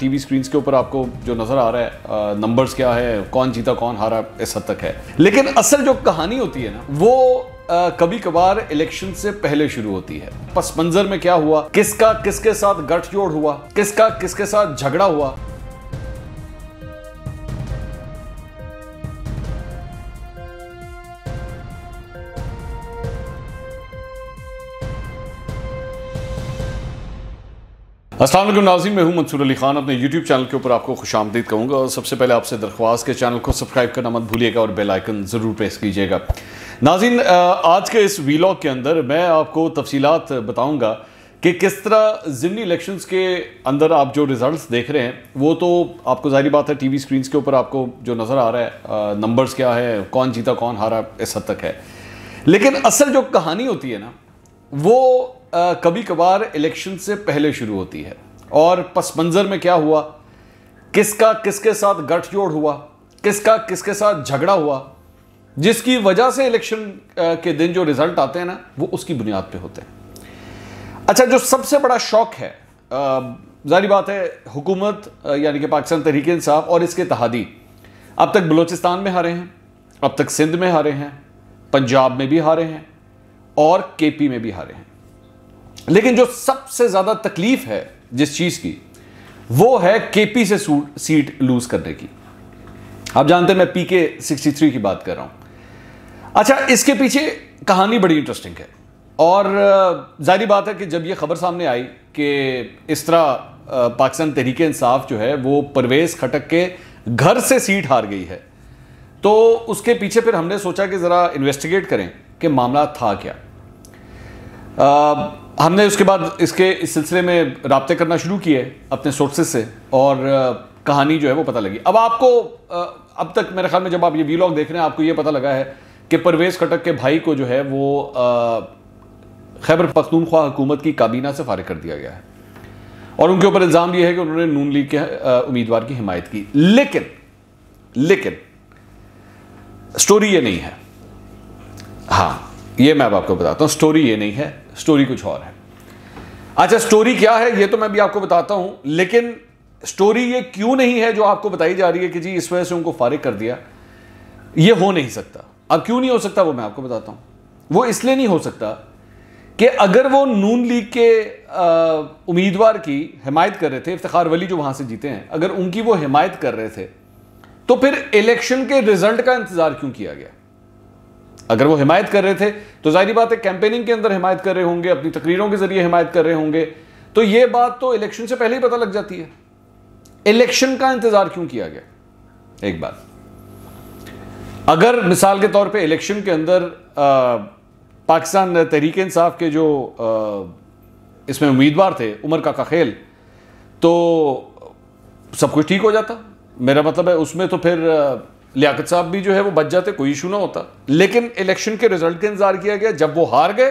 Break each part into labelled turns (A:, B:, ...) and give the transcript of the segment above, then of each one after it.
A: TV screen के ऊपर आपको जो नज़र आ रहा है नंबर्स क्या है कौन जीता कौन हारा इस हद तक है लेकिन असल जो कहानी होती है ना वो आ, कभी कभार इलेक्शन से पहले शुरू होती है पस मंजर में क्या हुआ किसका किसके साथ गठजोड़ हुआ किसका किसके साथ झगड़ा हुआ असल नाजीन मैं हूँ मंसूर अली खान अपने यूट्यूब चैनल के ऊपर आपको खुश आमदीद कहूँगा और सबसे पहले आपसे दरख्वास्त के चैनल को सब्सक्राइब करना मत भूलिएगा और बेल आइकन ज़रूर प्रेस कीजिएगा नाजिन आज के इस वीलॉग के अंदर मैं आपको तफसीत बताऊँगा कि किस तरह जिमनी इलेक्शंस के अंदर आप जो रिज़ल्ट देख रहे हैं वो तो आपको ज़ाहिर बात है टी वी स्क्रीन के ऊपर आपको जो नज़र आ रहा है नंबर्स क्या है कौन जीता कौन हारा इस हद तक है लेकिन असल जो कहानी होती है ना वो कभी कभार इलेक्शन से पहले शुरू होती है और पस मंज़र में क्या हुआ किसका किसके साथ गठजोड़ हुआ किसका किसके साथ झगड़ा हुआ जिसकी वजह से इलेक्शन के दिन जो रिजल्ट आते हैं ना वो उसकी बुनियाद पे होते हैं अच्छा जो सबसे बड़ा शौक है जारी बात है हुकूमत यानी कि पाकिस्तान तहरीक इंसाफ और इसके तहादी अब तक बलूचिस्तान में हारे हैं अब तक सिंध में हारे हैं पंजाब में भी हारे हैं और केपी में भी हारे हैं लेकिन जो सबसे ज़्यादा तकलीफ है जिस चीज़ की वो है केपी से सीट लूज करने की आप जानते हैं मैं पी के सिक्सटी थ्री की बात कर रहा हूं अच्छा इसके पीछे कहानी बड़ी इंटरेस्टिंग है और जाहिर बात है कि जब ये खबर सामने आई कि इस तरह पाकिस्तान तहरीक इंसाफ जो है वो परवेज़ खटक के घर से सीट हार गई है तो उसके पीछे फिर हमने सोचा कि ज़रा इन्वेस्टिगेट करें कि मामला था क्या आ, हमने उसके बाद इसके इस सिलसिले में रबते करना शुरू किए अपने सोर्सेज से और कहानी जो है वो पता लगी अब आपको अब तक मेरे ख्याल में जब आप ये वीलॉग देख रहे हैं आपको ये पता लगा है कि परवेज़ खटक के भाई को जो है वो खैबर पख्तूनख्वा हुकूमत की काबीना से फारिग कर दिया गया है और उनके ऊपर इल्ज़ाम यह है कि उन्होंने नून लीग के उम्मीदवार की हिमायत की लेकिन लेकिन स्टोरी ये नहीं है हाँ ये मैं अब आपको बताता हूँ स्टोरी ये नहीं है स्टोरी कुछ और है अच्छा स्टोरी क्या है ये तो मैं भी आपको बताता हूं लेकिन स्टोरी ये क्यों नहीं है जो आपको बताई जा रही है कि जी इस वजह से उनको फारिग कर दिया ये हो नहीं सकता अब क्यों नहीं हो सकता वो मैं आपको बताता हूं वो इसलिए नहीं हो सकता कि अगर वो नून लीग के उम्मीदवार की हिमायत कर रहे थे इफ्तार वली जो वहां से जीते हैं अगर उनकी वो हिमायत कर रहे थे तो फिर इलेक्शन के रिजल्ट का इंतज़ार क्यों किया गया अगर वो हिमायत कर रहे थे तो जाहिर बात है कैंपेनिंग के अंदर हिमायत कर रहे होंगे अपनी तकरीरों के जरिए हिमायत कर रहे होंगे तो ये बात तो इलेक्शन से पहले ही पता लग जाती है इलेक्शन का इंतजार क्यों किया गया एक बात अगर मिसाल के तौर पे इलेक्शन के अंदर आ, पाकिस्तान तहरीक इंसाफ के जो आ, इसमें उम्मीदवार थे उमर का काखेल तो सब कुछ ठीक हो जाता मेरा मतलब है उसमें तो फिर लियाकत साहब भी जो है वो बच जाते कोई इशू ना होता लेकिन इलेक्शन के रिजल्ट का इंतजार किया गया जब वो हार गए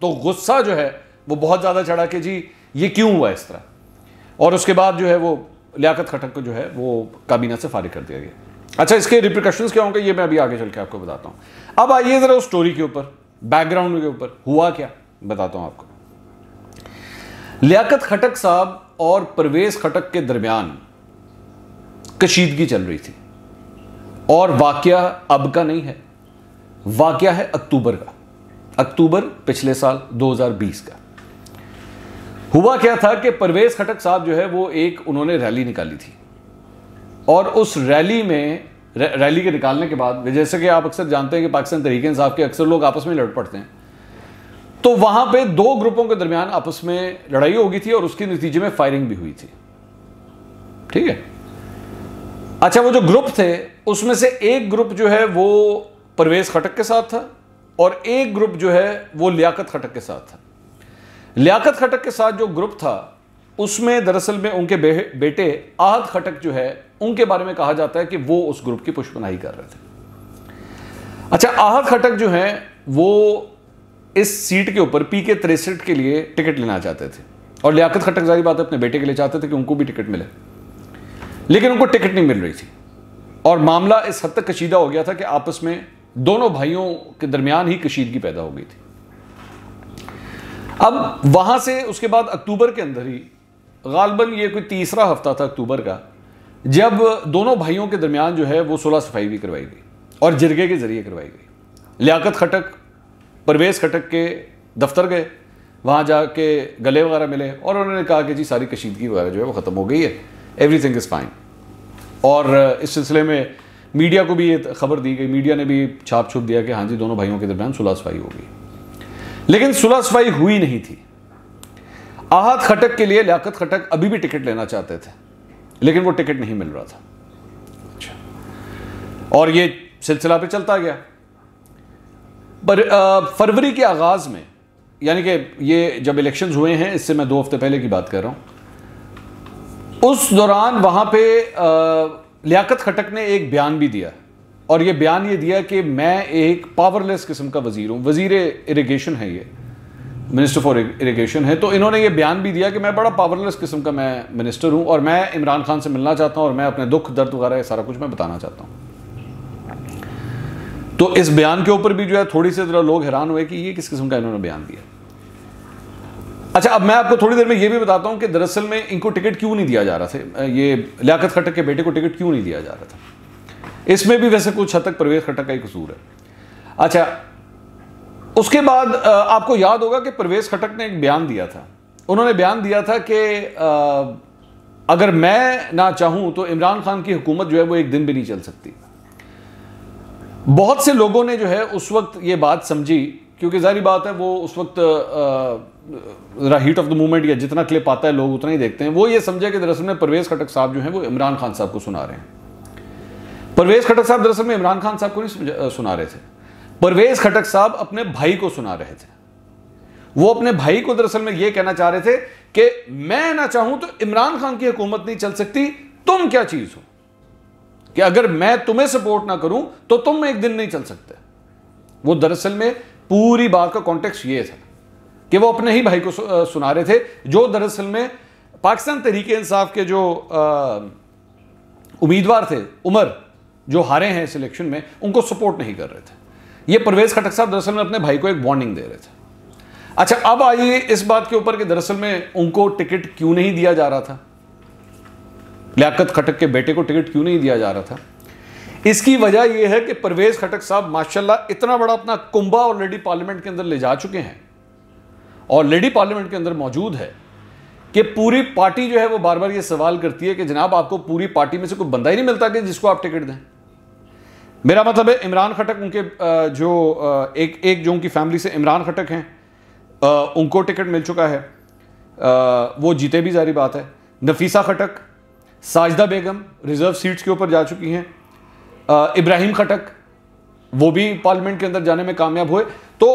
A: तो गुस्सा जो है वो बहुत ज़्यादा चढ़ा कि जी ये क्यों हुआ इस तरह और उसके बाद जो है वो लियाकत खटक को जो है वो काबीना से फारिग कर दिया गया अच्छा इसके रिप्रिकॉशन क्या होंगे ये मैं अभी आगे चल के आपको बताता हूँ अब आइए ज़रा उस स्टोरी के ऊपर बैकग्राउंड के ऊपर हुआ क्या बताता हूँ आपको लियाकत खटक साहब और परवेज खटक के दरमियान कशीदगी चल रही थी और वाक्य अब का नहीं है वाक्य है अक्टूबर का अक्टूबर पिछले साल 2020 का हुआ क्या था कि परवेज़ खटक साहब जो है वो एक उन्होंने रैली निकाली थी और उस रैली में रैली के निकालने के बाद जैसे कि आप अक्सर जानते हैं कि पाकिस्तान तरीके इंसाफ के अक्सर लोग आपस में लड़ पड़ते हैं तो वहां पे दो ग्रुपों के दरमियान आपस में लड़ाई होगी थी और उसके नतीजे में फायरिंग भी हुई थी ठीक है अच्छा वो जो ग्रुप थे उसमें से एक ग्रुप जो है वो परवेज खटक के साथ था और एक ग्रुप जो है वो लियाकत खटक के साथ था लियाकत खटक के साथ जो ग्रुप था उसमें दरअसल में उनके बे, बेटे आहद खटक जो है उनके बारे में कहा जाता है कि वो उस ग्रुप की पुष्पनाही कर रहे थे अच्छा आहद खटक जो है वो इस सीट के ऊपर पी के तिरसठ के लिए टिकट लेना चाहते थे और लियाकत खटक जारी बात अपने बेटे के लिए चाहते थे कि उनको भी टिकट मिले लेकिन उनको टिकट नहीं मिल रही थी और मामला इस हद तक कशीदा हो गया था कि आपस में दोनों भाइयों के दरमियान ही कशीदगी पैदा हो गई थी अब वहां से उसके बाद अक्टूबर के अंदर ही गालबन ये कोई तीसरा हफ्ता था अक्टूबर का जब दोनों भाइयों के दरमियान जो है वो सोलह सफाई भी करवाई गई और जिरगे के ज़रिए करवाई गई लियाकत खटक परवेज़ खटक के दफ्तर गए वहाँ जाके गले वगैरह मिले और उन्होंने कहा कि जी सारी कशीदगी वगैरह जो है वो ख़त्म हो गई है एवरीथिंग इज़ फाइन और uh, इस सिलसिले में मीडिया को भी ये खबर दी गई मीडिया ने भी छाप छुप दिया कि हाँ जी दोनों भाइयों के दरमियान सुलह सफाई होगी लेकिन सुलह सफाई हुई नहीं थी आहत खटक के लिए लियाकत खटक अभी भी टिकट लेना चाहते थे लेकिन वो टिकट नहीं मिल रहा था अच्छा। और ये सिलसिला पे चलता गया पर uh, फरवरी के आगाज़ में यानी कि ये जब इलेक्शंस हुए हैं इससे मैं दो हफ्ते पहले की बात कर रहा हूं उस दौरान वहाँ पे लियाकत खटक ने एक बयान भी दिया और ये बयान ये दिया कि मैं एक पावरलेस किस्म का वजीर हूँ वजीर इरीगेशन है ये मिनिस्टर फॉर इरीगेशन है तो इन्होंने ये बयान भी दिया कि मैं बड़ा पावरलेस किस्म का मैं मिनिस्टर हूँ और मैं इमरान खान से मिलना चाहता हूँ और मैं अपने दुख दर्द वगैरह ये सारा कुछ मैं बताना चाहता हूँ तो इस बयान के ऊपर भी जो है थोड़ी सी ज़रा लोग हैरान हुए कि ये किस किस्म का इन्होंने बयान दिया अच्छा अब मैं आपको थोड़ी देर में ये भी बताता हूँ कि दरअसल में इनको टिकट क्यों नहीं दिया जा रहा था ये लियाकत खटक के बेटे को टिकट क्यों नहीं दिया जा रहा था इसमें भी वैसे कुछ हद तक परवेज खटक का ही कसूर है अच्छा उसके बाद आपको याद होगा कि परवेज खटक ने एक बयान दिया था उन्होंने बयान दिया था कि अगर मैं ना चाहूं तो इमरान खान की हुकूमत जो है वो एक दिन भी नहीं चल सकती बहुत से लोगों ने जो है उस वक्त ये बात समझी क्योंकि जारी बात है वो उस वक्त जरा हीट ऑफ द मूवमेंट या जितना क्लिप आता है लोग उतना ही देखते हैं वो ये समझे कि दरअसल में परवेज़ खटक साहब जो है वो इमरान खान साहब को सुना रहे हैं परवेज़ खटक साहब दरअसल में इमरान खान साहब को नहीं सुना रहे थे परवेज खटक साहब अपने भाई को सुना रहे थे वो अपने भाई को दरअसल में ये कहना चाह रहे थे कि मैं ना चाहूं तो इमरान खान की हुकूमत नहीं चल सकती तुम क्या चीज हो कि अगर मैं तुम्हें सपोर्ट ना करूं तो तुम एक दिन नहीं चल सकते वो दरअसल में पूरी बात का कॉन्टेक्स्ट ये था कि वो अपने ही भाई को सुना रहे थे जो दरअसल में पाकिस्तान तरीके इंसाफ के जो उम्मीदवार थे उमर जो हारे हैं इस इलेक्शन में उनको सपोर्ट नहीं कर रहे थे ये परवेज खटक साहब दरअसल में अपने भाई को एक वार्निंग दे रहे थे अच्छा अब आइए इस बात के ऊपर कि दरअसल में उनको टिकट क्यों नहीं दिया जा रहा था लियाकत खटक के बेटे को टिकट क्यों नहीं दिया जा रहा था इसकी वजह यह है कि परवेज खटक साहब माशाल्लाह इतना बड़ा अपना कुंबा ऑलरेडी पार्लियामेंट के अंदर ले जा चुके हैं ऑलरेडी पार्लियामेंट के अंदर मौजूद है कि पूरी पार्टी जो है वो बार बार ये सवाल करती है कि जनाब आपको पूरी पार्टी में से कोई बंदा ही नहीं मिलता कि जिसको आप टिकट दें मेरा मतलब है इमरान खटक उनके जो एक एक जो उनकी फैमिली से इमरान खटक हैं उनको टिकट मिल चुका है वो जीते भी जारी बात है नफीसा खटक साजदा बेगम रिज़र्व सीट्स के ऊपर जा चुकी हैं इब्राहिम खटक वो भी पार्लियामेंट के अंदर जाने में कामयाब हुए तो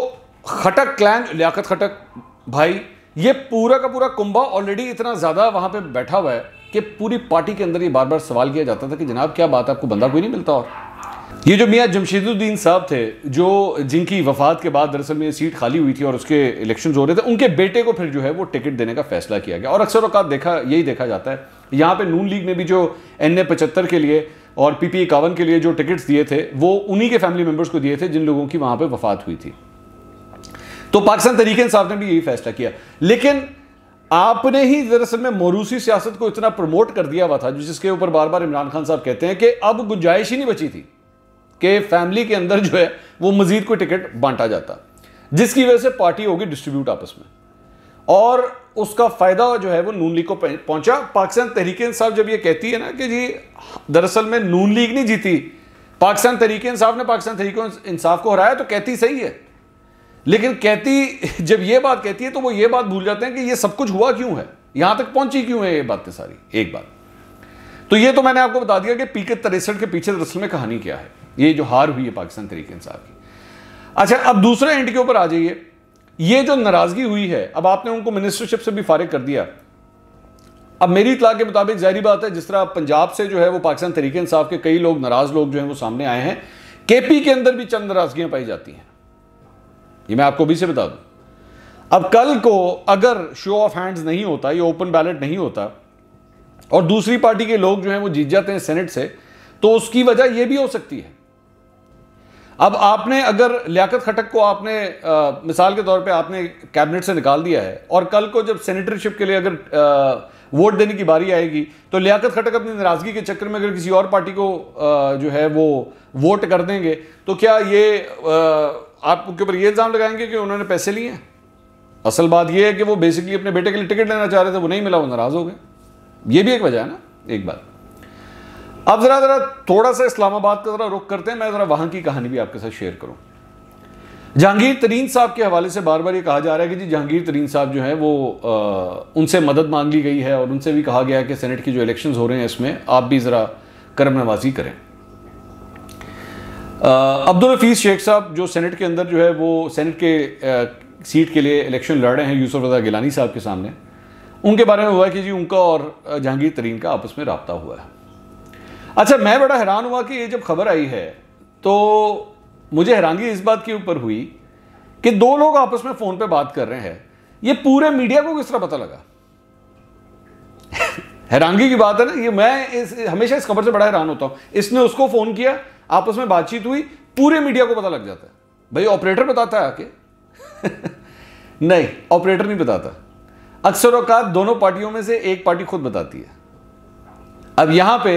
A: खटक क्लैन लियाकत खटक भाई ये पूरा का पूरा कुंभा ऑलरेडी इतना ज़्यादा वहां पे बैठा हुआ है कि पूरी पार्टी के अंदर ये बार बार सवाल किया जाता था कि जनाब क्या बात आपको बंदा कोई नहीं मिलता और ये जो मियाँ जमशेदुद्दीन साहब थे जो जिनकी वफात के बाद दरअसल में सीट खाली हुई थी और उसके इलेक्शन हो रहे थे उनके बेटे को फिर जो है वो टिकट देने का फैसला किया गया और अक्सर अवकात देखा यही देखा जाता है यहाँ पे नून लीग ने भी जो एन ए पचहत्तर के लिए और पीपी इक्यावन के लिए जो टिकट्स दिए थे वो उन्हीं के फैमिली मेम्बर्स को दिए थे जिन लोगों की वहां पर वफात हुई थी तो पाकिस्तान तरीके इंसाफ ने भी यही फैसला किया लेकिन आपने ही दरअसल में मोरूसी सियासत को इतना प्रमोट कर दिया हुआ था जिसके ऊपर बार बार इमरान खान साहब कहते हैं कि अब गुंजाइश ही नहीं बची थी कि फैमिली के अंदर जो है वो मजीद कोई टिकट बांटा जाता जिसकी वजह से पार्टी होगी डिस्ट्रीब्यूट आपस में और उसका फ़ायदा जो है वो नून लीग को पहुंचा पाकिस्तान तहरीक इंसाफ जब ये कहती है ना कि जी दरअसल में नून लीग नहीं जीती पाकिस्तान तहरीक इंसाफ ने पाकिस्तान तहरीक इंसाफ को हराया तो कहती सही है लेकिन कहती जब ये बात कहती है तो वो ये बात भूल जाते हैं कि ये सब कुछ हुआ क्यों है यहां तक पहुंची क्यों है ये बातें सारी एक बात तो ये तो मैंने आपको बता दिया कि पी के तिरसठ के पीछे दरअसल में कहानी क्या है ये जो हार हुई है पाकिस्तान तरीके इंसाफ की अच्छा अब दूसरे एंड के ऊपर आ जाइए ये जो नाराज़गी हुई है अब आपने उनको मिनिस्टरशिप से भी फारिग कर दिया अब मेरी इतला के मुताबिक जाहरी बात है जिस तरह पंजाब से जो है वो पाकिस्तान तरीके इंसाफ के कई लोग नाराज़ लोग जो है वो सामने आए हैं केपी के अंदर भी चंद नाराजगियां पाई जाती हैं ये मैं आपको भी से बता दूं अब कल को अगर शो ऑफ हैंड्स नहीं होता ये ओपन बैलेट नहीं होता और दूसरी पार्टी के लोग जो है वो जीत जाते हैं सेनेट से तो उसकी वजह यह भी हो सकती है अब आपने अगर लियाकत खटक को आपने आ, मिसाल के तौर पे आपने कैबिनेट से निकाल दिया है और कल को जब सेनेटरशिप के लिए अगर आ, वोट देने की बारी आएगी तो लियाकत खटक अपनी नाराज़गी के चक्कर में अगर किसी और पार्टी को आ, जो है वो वोट कर देंगे तो क्या ये आपके ऊपर ये इल्ज़ाम लगाएंगे कि उन्होंने पैसे लिए हैं असल बात यह है कि वो बेसिकली अपने बेटे के लिए टिकट लेना चाह रहे थे वो नहीं मिला वो नाराज़ हो गए ये भी एक वजह है ना एक बात अब जरा जरा थोड़ा सा इस्लामाबाद का जरा रुख करते हैं मैं जरा वहां की कहानी भी आपके साथ शेयर करूं जहांगीर तरीन साहब के हवाले से बार बार ये कहा जा रहा है कि जी जहांगीर तरीन साहब जो है वो आ, उनसे मदद मांग ली गई है और उनसे भी कहा गया है कि सेनेट की जो इलेक्शन हो रहे हैं इसमें आप भी ज़रा करम नवाजी करें अब्दुल रफीज शेख साहब जो सेनेट के अंदर जो है वो सेनेट के आ, सीट के लिए इलेक्शन लड़ रहे हैं यूसुफ रजा गिलानी साहब के सामने उनके बारे में हुआ है कि जी उनका और जहांगीर तरीन का आपस में रबता हुआ है अच्छा मैं बड़ा हैरान हुआ कि ये जब खबर आई है तो मुझे हैरानगी इस बात के ऊपर हुई कि दो लोग आपस में फोन पे बात कर रहे हैं ये पूरे मीडिया को किस तरह पता लगा हैरानगी की बात है ना ये मैं इस हमेशा इस खबर से बड़ा हैरान होता हूं इसने उसको फोन किया आपस में बातचीत हुई पूरे मीडिया को पता लग जाता है भाई ऑपरेटर बताता है आके नहीं ऑपरेटर नहीं बताता अक्सर अवकात दोनों पार्टियों में से एक पार्टी खुद बताती है अब यहां पे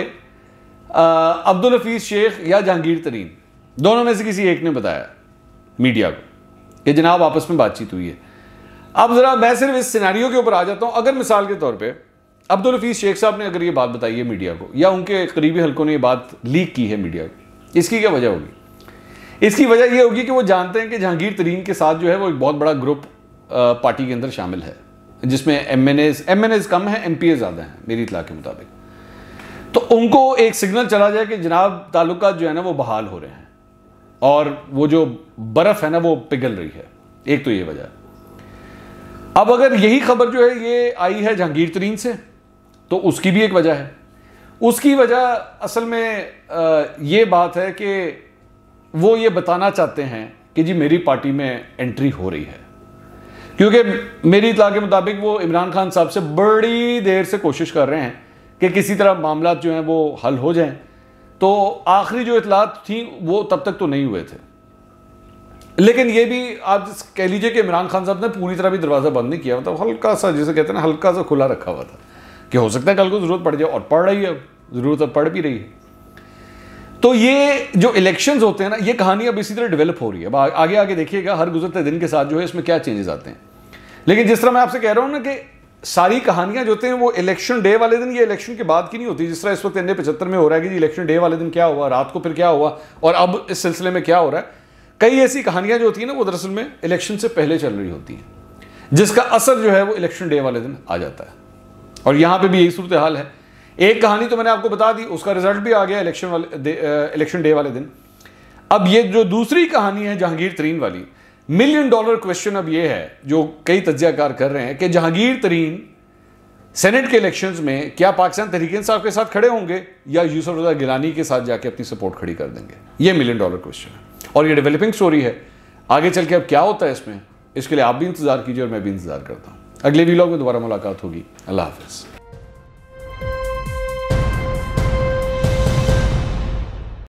A: अब्दुल हफीज़ शेख या जहांगीर तरीन दोनों में से किसी एक ने बताया मीडिया को कि जनाब आपस में बातचीत हुई है अब ज़रा मैं सिर्फ इस सिनारियों के ऊपर आ जाता हूँ अगर मिसाल के तौर पर अब्दुल हफीज़ शेख साहब ने अगर ये बात बताई है मीडिया को या उनके करीबी हल्कों ने ये बात लीक की है मीडिया को इसकी क्या वजह होगी इसकी वजह यह होगी कि वो जानते हैं कि जहांगीर तरीन के साथ जो है वो एक बहुत बड़ा ग्रुप पार्टी के अंदर शामिल है जिसमें M N As M N As कम है एम पी ए ज़्यादा हैं मेरी इतला के मुताबिक तो उनको एक सिग्नल चला जाए कि जनाब ताल्लुक जो है ना वो बहाल हो रहे हैं और वो जो बर्फ़ है ना वो पिघल रही है एक तो ये वजह अब अगर यही खबर जो है ये आई है जहांगीर तरीन से तो उसकी भी एक वजह है उसकी वजह असल में ये बात है कि वो ये बताना चाहते हैं कि जी मेरी पार्टी में एंट्री हो रही है क्योंकि मेरी इतला के मुताबिक वो इमरान खान साहब से बड़ी देर से कोशिश कर रहे हैं कि किसी तरह मामला जो हैं वो हल हो जाएं तो आखिरी जो इतलात थी वो तब तक तो नहीं हुए थे लेकिन ये भी आप कह लीजिए कि इमरान खान साहब ने पूरी तरह भी दरवाज़ा बंद नहीं किया मतलब हल्का सा जिसे कहते हैं ना हल्का सा खुला रखा हुआ था कि हो सकता है कल को ज़रूरत पड़ जाए और पड़ रही है ज़रूरत अब पड़ भी रही है तो ये जो इलेक्शन होते हैं ना ये कहानी अब इसी तरह डेवलप हो रही है अब आगे आगे देखिएगा हर गुजरते दिन के साथ जो है इसमें क्या चेंजेस आते हैं लेकिन जिस तरह मैं आपसे कह रहा हूँ ना कि सारी कहानियां जो होते हैं वो इलेक्शन डे वाले दिन ये इलेक्शन के बाद की नहीं होती जिस तरह इस वक्त एन पचहत्तर में हो रहा है कि इलेक्शन डे वाले दिन क्या हुआ रात को फिर क्या हुआ और अब इस सिलसिले में क्या हो रहा है कई ऐसी कहानियां जो होती हैं ना वो दरअसल में इलेक्शन से पहले चल रही होती हैं जिसका असर जो है वो इलेक्शन डे वाले दिन आ जाता है और यहाँ पर भी यही सूरत हाल है एक कहानी तो मैंने आपको बता दी उसका रिजल्ट भी आ गया इलेक्शन वाले इलेक्शन डे वाले दिन अब ये जो दूसरी कहानी है जहांगीर तरीन वाली मिलियन डॉलर क्वेश्चन अब ये है जो कई तजियाकार कर रहे हैं कि जहांगीर तरीन सेनेट के इलेक्शंस में क्या पाकिस्तान तहरीक साहब के साथ खड़े होंगे या यूसुफ रजा गिलानी के साथ जाके अपनी सपोर्ट खड़ी कर देंगे ये मिलियन डॉलर क्वेश्चन है और ये डेवलपिंग स्टोरी है आगे चल के अब क्या होता है इसमें इसके लिए आप भी इंतजार कीजिए और मैं भी इंतजार करता हूँ अगले वीलॉग में दोबारा मुलाकात होगी अल्लाह हाफिज़